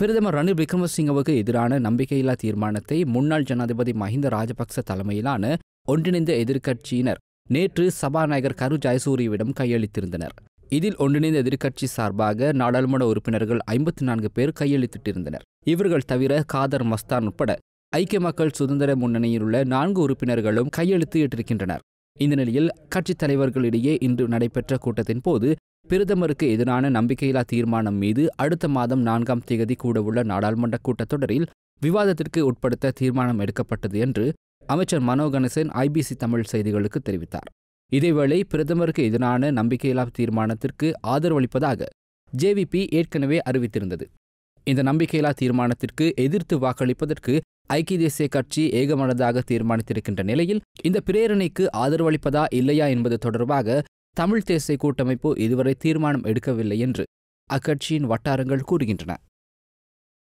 பிரதமர் ரணில் விக்ரமசிங்கவுக்கு எதிரான நம்பிக்கையில்லா தீர்மானத்தை முன்னாள் ஜனாதிபதி மஹிந்த ராஜபக்ச தலைமையிலான ஒன்றிணைந்த எதிர்க்கட்சியினர் நேற்று சபாநாயகர் கரு ஜயசூரியவிடம் கையளித்திருந்தனர் இதில் ஒன்றிணைந்த எதிர்க்கட்சி சார்பாக நாடாளுமன்ற உறுப்பினர்கள் ஐம்பத்தி நான்கு பேர் கையெழுத்திட்டிருந்தனர் இவர்கள் தவிர காதர் மஸ்தான் உட்பட ஐக்கிய மக்கள் சுதந்திர முன்னணியில் உள்ள நான்கு உறுப்பினர்களும் கையெழுத்து இட்டிருக்கின்றனர் இந்த நிலையில் கட்சித் தலைவர்களிடையே இன்று நடைபெற்ற கூட்டத்தின் போது பிரதமருக்கு எதிரான நம்பிக்கையில்லா தீர்மானம் மீது அடுத்த மாதம் நான்காம் தேதி கூடவுள்ள நாடாளுமன்ற கூட்டத்தொடரில் விவாதத்திற்கு உட்படுத்த தீர்மானம் எடுக்கப்பட்டது என்று அமைச்சர் மனோகணசன் ஐபிசி தமிழ் செய்திகளுக்கு தெரிவித்தார் இதேவேளை பிரதமருக்கு எதிரான நம்பிக்கையில்லா தீர்மானத்திற்கு ஆதரவளிப்பதாக ஜேவிபி ஏற்கனவே அறிவித்திருந்தது இந்த நம்பிக்கையில்லா தீர்மானத்திற்கு எதிர்த்து வாக்களிப்பதற்கு ஐக்கிய தேசிய கட்சி ஏகமனதாக தீர்மானித்திருக்கின்ற நிலையில் இந்த பிரேரணைக்கு ஆதரவளிப்பதா இல்லையா என்பது தொடர்பாக தமிழ் தேசிய கூட்டமைப்பு இதுவரை தீர்மானம் எடுக்கவில்லை என்று அக்கட்சியின் வட்டாரங்கள் கூறுகின்றன